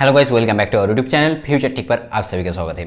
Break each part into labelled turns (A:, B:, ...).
A: hello guys welcome back to our YouTube channel future tick पर आप सभी का स्वागत है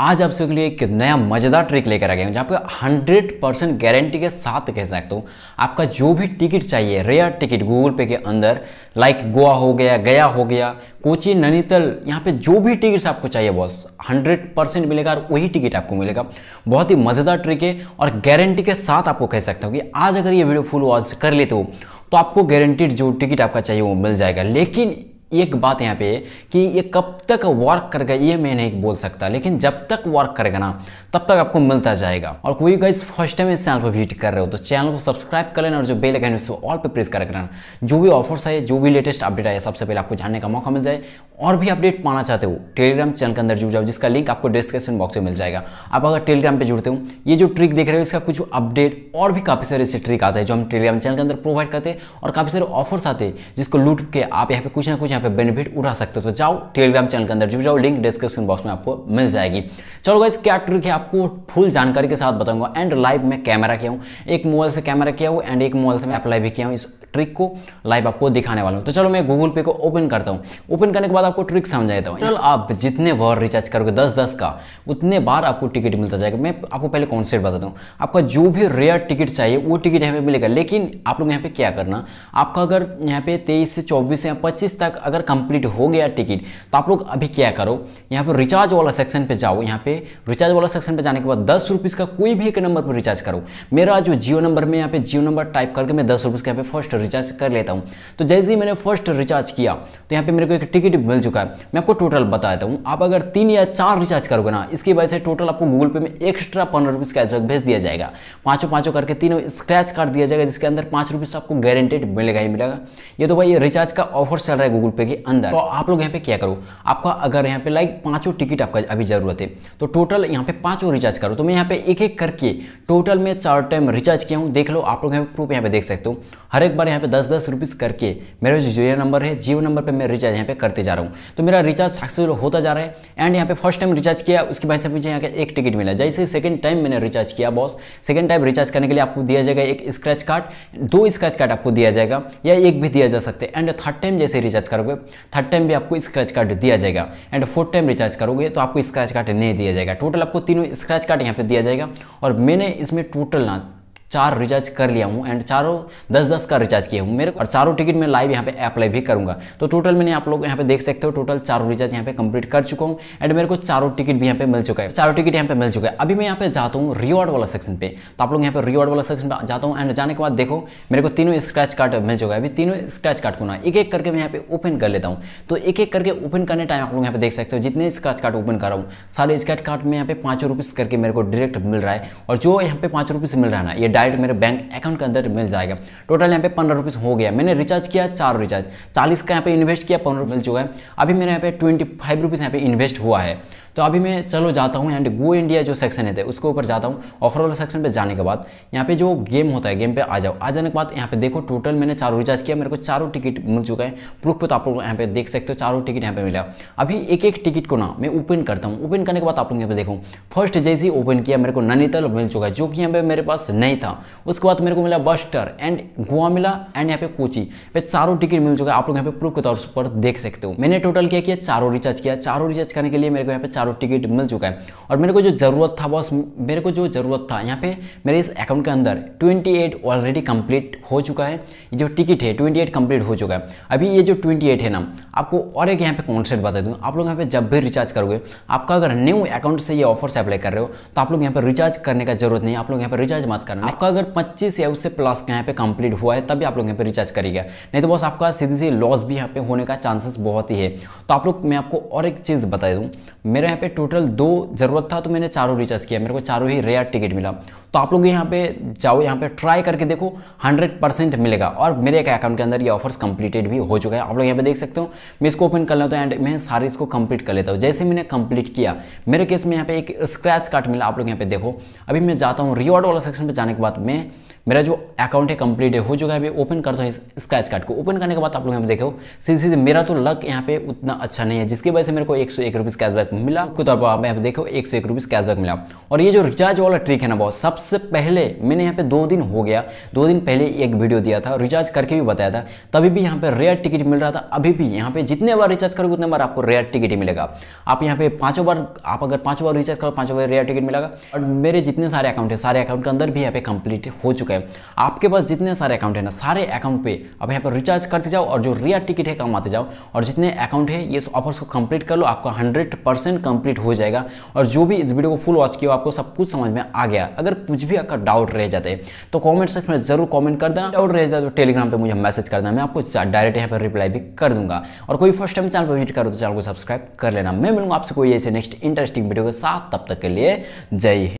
A: आज आप सभी के लिए एक नया मज़ेदार ट्रिक लेकर आ गया हूँ जहाँ पे 100 परसेंट गारंटी के साथ कह सकता हूँ आपका जो भी टिकट चाहिए रेयर टिकट गूगल पे के अंदर लाइक गोवा हो गया गया हो गया कोची नैनीताल यहाँ पे जो भी टिकट्स आपको चाहिए बॉस 100 परसेंट मिलेगा और वही टिकट आपको मिलेगा बहुत ही मज़ेदार ट्रिक है और गारंटी के साथ आपको कह सकता हूँ कि आज अगर ये वीडियो फुल वॉच कर लेते हो तो आपको गारंटीड जो टिकट आपका चाहिए वो मिल जाएगा लेकिन एक बात यहाँ पे कि ये कब तक वर्क करेगा ये मैं नहीं बोल सकता लेकिन जब तक वर्क करेगा ना तब तक आपको मिलता जाएगा और कोई गाइस फर्स्ट टाइम इस चैनल पर विजिट कर रहे हो तो चैनल को सब्सक्राइब कर लेना और जो बेल आइकन उसको ऑल पे प्रेस कर रखना जो भी ऑफर्स आए जो भी लेटेस्ट अपडेट आए सबसे पहले आपको जानने का मौका मिल जाए और भी अपडेट पाना चाहते हो टेलीग्राम चैनल के अंदर जुड़ जाओ जिसका लिंक आपको डिस्क्रिप्शन बॉक्स में मिल जाएगा आप अगर टेलीग्राम पर जुड़ते हो ये जो ट्रिक देख रहे हो इसका कुछ अपडेट और भी काफ़ी सारे ऐसे ट्रिक आते हैं जो हम टेलीग्राम चैनल के अंदर प्रोवाइड करते हैं और काफ़ी सारे ऑफर्स आते हैं जिसको लूट के आप यहाँ पे कुछ ना कुछ यहाँ पे बेनिफिट उठा सकते हो तो जाओ टेलीग्राम चैनल के अंदर जुड़ जाओ लिंक डिस्क्रिप्शन बॉक्स में आपको मिल जाएगी चलो गाइस क्या ट्रिक है आपको फुल जानकारी के साथ बताऊंगा एंड लाइव में कैमरा किया हूँ एक मोबाइल से कैमरा किया हूँ एंड एक मोबाइल से मैं अप्लाई भी किया हूँ इस ट्रिक को लाइव आपको दिखाने वाला हूँ तो चलो मैं गूगल पे को ओपन करता हूँ ओपन करने के बाद आपको ट्रिक समझा देता हूँ चल आप जितने बार रिचार्ज करोगे दस दस का उतने बार आपको टिकट मिलता जाएगा मैं आपको पहले कॉन्सेप्ट बता दूँ आपका जो भी रेयर टिकट चाहिए वो टिकट यहाँ पे मिलेगा लेकिन आप लोग यहाँ पे क्या करना आपका अगर यहाँ पे तेईस से चौबीस या पच्चीस तक अगर कंप्लीट हो गया टिकट तो आप लोग अभी क्या करो यहाँ पर रिचार्ज वाला सेक्शन पे जाओ यहाँ पे रिचार्ज वाला सेक्शन पे जाने के बाद दस रुपीज़ का कोई भी एक नंबर पर रिचार्ज करो मेरा जो जियो नंबर में यहाँ पे जियो नंबर टाइप करके मैं दस रुपीज़ का यहाँ पे फर्स्ट रिचार्ज कर लेता हूँ तो जैसे ही मैंने फर्स्ट रिचार्ज किया तो यहाँ पे मेरे को एक टिकट मिल चुका है मैं आपको टोटल बता देता हूँ आप अगर तीन या चार रिचार्ज करोगे ना इसकी वजह से टोटल आपको गूगल पे में एक्स्ट्रा पंद्रह रुपीज़ कैशबैक भेज दिया जाएगा पाँचों पाँचों करके तीनों स्क्रैच कार्ड दिया जाएगा जिसके अंदर पाँच रुपीज़ तो आपको गारंटेड मिलेगा ही मिलेगा ये तो भाई रिचार्ज का ऑफर चल रहा है गूगल पे के अंदर तो आप लोग यहाँ पे क्या करो आपका अगर यहाँ पे लाइक पाँचों टिकट आपका अभी ज़रूरत है तो टोटल यहाँ पे पाँचों रिचार्ज करो तो मैं यहाँ पे एक एक करके टोटल में चार टाइम रिचार्ज किया हूँ देख लो आप लोग यहाँ पे प्रूफ यहाँ पे देख सकते हो हर एक बार यहाँ पे दस दस रुपीज़ करके मेरा जो जियो नंबर है जियो नंबर पर मैं रिचार्ज यहाँ पे करते जा रहा हूँ तो मेरा रिचार्ज सक्सेसफुल होता जा रहा है एंड यहाँ पे फर्स्ट टाइम रिचार्ज किया उसके बाद से मुझे यहाँ का एक टिकट मिला जैसे सेकंड टाइम मैंने रिचार्ज किया बॉस सेकंड टाइम रिचार्ज करने के लिए आपको दिया जाएगा एक स्क्रैच कार्ड दो स्क्रैच कार्ड आपको दिया जाएगा या एक भी दिया जा सकता है एंड थर्ड टाइम जैसे रिचार्ज करोगे थर्ड टाइम भी आपको स्क्रैच कार्ड दिया जाएगा एंड फोर्थ टाइम रिचार्ज करोगे तो आपको स्क्रैच कार्ड नहीं दिया जाएगा टोटल आपको तीनों स्क्रैच कार्ड यहाँ पे दिया जाएगा और मैंने इसमें टोटल ना चार रिचार्ज कर लिया हूँ एंड चारों दस दस का रिचार्ज किया हूँ मेरे को और चारों टिकट मैं लाइव यहाँ पे अप्लाई भी करूँगा तो टोटल मैंने आप लोग यहाँ पे देख सकते हो टोटल चारों रिचार्ज यहाँ पे कंप्लीट कर चुका हूँ एंड मेरे को चारों टिकट भी यहाँ पे मिल चुका है चारों टिकट यहाँ पे मिल चुका है अभी मैं यहाँ पे जाता हूँ रिवॉर्ड वाला सेक्शन पे तो आप लोग यहाँ पे रिवॉर्ड वाला सेक्शन पर जाता हूँ एंड जाने के बाद देखो मेरे को तीनों स्क्रैच कार्ड मिल चुका है अभी तीनों स्क्रैच कार्ड को ना एक एक करके मैं यहाँ पे ओपन कर लेता हूँ तो एक एक करके ओपन करने टाइम आप लोग यहाँ पे देख सकते हो जितने स्क्रैच कार्ड ओपन कर रहा हूँ सारे स्क्रैच कार्ड में यहाँ पे पाँच करके मेरे को डायरेक्ट मिल रहा है और जो यहाँ पे पाँच मिल रहा है ना ये डायरेक्ट मेरे बैंक अकाउंट के अंदर मिल जाएगा टोटल यहाँ पे पंद्रह रुपीज़ हो गया मैंने रिचार्ज किया चार रिचार्ज चालीस का यहाँ पे इन्वेस्ट किया पंद्रह मिल चुका है अभी मेरे यहाँ पे ट्वेंटी फाइव रुपीज़ यहाँ पे इन्वेस्ट हुआ है तो अभी मैं चलो जाता हूँ एंड गो इंडिया जो सेक्शन है उसके ऊपर जाता हूँ ऑफर वाला सेक्शन पे जाने के बाद यहाँ पे जो गेम होता है गेम पे आ जाओ आ जाने के बाद यहाँ पे देखो टोटल मैंने चारों रिचार्ज किया मेरे को चारों टिकट मिल चुका है प्रूफ तो आप लोग यहाँ पे देख सकते हो चारों टिकट यहाँ पे मिला अभी एक एक टिकट को ना मैं ओपन करता हूँ ओपन करने के बाद आप लोग यहाँ पे देखो फर्स्ट जैसे ही ओपन किया मेरे को नैनीताल मिल चुका है जो कि यहाँ पे मेरे पास नहीं था उसके बाद मेरे को मिला बस्टर एंड गोवा मिला एंड यहाँ पे कोची पे चारों टिकट मिल चुका है आप लोग यहाँ पे प्रूफ के तौर पर देख सकते हो मैंने टोटल क्या किया चारों रिचार्ज किया चारों रिचार्ज करने के लिए मेरे को यहाँ पे चारों टिकट मिल चुका है और मेरे को जो ज़रूरत था बस मेरे को जो ज़रूरत था यहाँ पे मेरे इस अकाउंट के अंदर 28 ऑलरेडी कंप्लीट हो चुका है ये जो टिकट है 28 कंप्लीट हो चुका है अभी ये जो 28 है ना आपको और एक यहाँ पे कॉन्सेप्ट बता दूँ आप लोग यहाँ पे जब भी रिचार्ज करोगे आपका अगर न्यू अकाउंट से ये ऑफर से अप्लाई कर रहे हो तो आप लोग यहाँ पर रिचार्ज करने का जरूरत नहीं आप लोग यहाँ पर रिचार्ज मत करना आपका अगर पच्चीस या उससे प्लस यहाँ पे कंप्लीट हुआ है तभी आप लोग यहाँ पर रिचार्ज करेगा नहीं तो बस आपका सीधी सी लॉस भी यहाँ पे होने का चांसेस बहुत ही है तो आप लोग मैं आपको और एक चीज़ बता दूँ मेरे यहाँ पे टोटल दो ज़रूरत था तो मैंने चारों रिचार्ज किया मेरे को चारों ही रेयर टिकट मिला तो आप लोग यहाँ पे जाओ यहाँ पे ट्राई करके देखो 100 परसेंट मिलेगा और मेरे एक अकाउंट के अंदर ये ऑफर्स कंप्लीटेड भी हो चुका है आप लोग यहाँ पे देख सकते हो मैं इसको ओपन कर लेता हूँ एंड मैं सारे इसको कंप्लीट कर लेता हूँ जैसे मैंने कंप्लीट किया मेरे केस में यहाँ पे एक स्क्रैच कार्ड मिला आप लोग यहाँ पे देखो अभी मैं जाता हूँ रिवॉर्ड वाला सेक्शन पर जाने के बाद मैं मेरा जो अकाउंट है कंप्लीट है हो चुका है अभी ओपन करता हूँ स्क्रैच कार्ड को ओपन करने के बाद आप लोग यहाँ पे देखो सीधे सीधे मेरा तो लक यहाँ पे उतना अच्छा नहीं है जिसकी वजह से मेरे को एक सौ एक रुपीज़ कैशबैक मिला आपको तो तौर पर आप यहाँ पे देखो एक सौ एक रुपीज़ कैशबैक मिला और ये जो रिचार्ज वाला ट्रिक है ना बहुत सबसे पहले मैंने यहाँ पे दो दिन हो गया दो दिन पहले एक वीडियो दिया था रिचार्ज करके भी बताया था तभी भी यहाँ पे रेयर टिकट मिल रहा था अभी भी यहाँ पे जितने बार रिचार्ज करोगे उतने बार आपको रेयर टिकट ही मिलेगा आप यहाँ पे पाँचों बार आप अगर पाँचों बार रिचार्ज करो पाँचों बार रेयर टिकट मिलेगा और मेरे जितने सारे अकाउंट है सारे अकाउंट के अंदर भी यहाँ पे कंप्लीट हो चुका चुका है आपके पास जितने सारे अकाउंट है ना सारे अकाउंट पे अब यहाँ पर रिचार्ज करते जाओ और जो रेयर टिकट है कमाते जाओ और जितने अकाउंट है ये ऑफर्स को कंप्लीट कर लो आपका हंड्रेड परसेंट कंप्लीट हो जाएगा और जो भी इस वीडियो को फुल वॉच किया आपको सब कुछ समझ में आ गया अगर कुछ भी आपका डाउट रह जाता है तो कॉमेंट सेक्शन में जरूर कॉमेंट कर देना डाउट रह जाए तो टेलीग्राम पर मुझे मैसेज कर देना मैं आपको डायरेक्ट यहाँ पर रिप्लाई भी कर दूंगा और कोई फर्स्ट टाइम चैनल पर विजिट करो तो चैनल को सब्सक्राइब कर लेना मैं मिलूंगा आपसे कोई ऐसे नेक्स्ट इंटरेस्टिंग वीडियो के साथ तब तक के लिए जय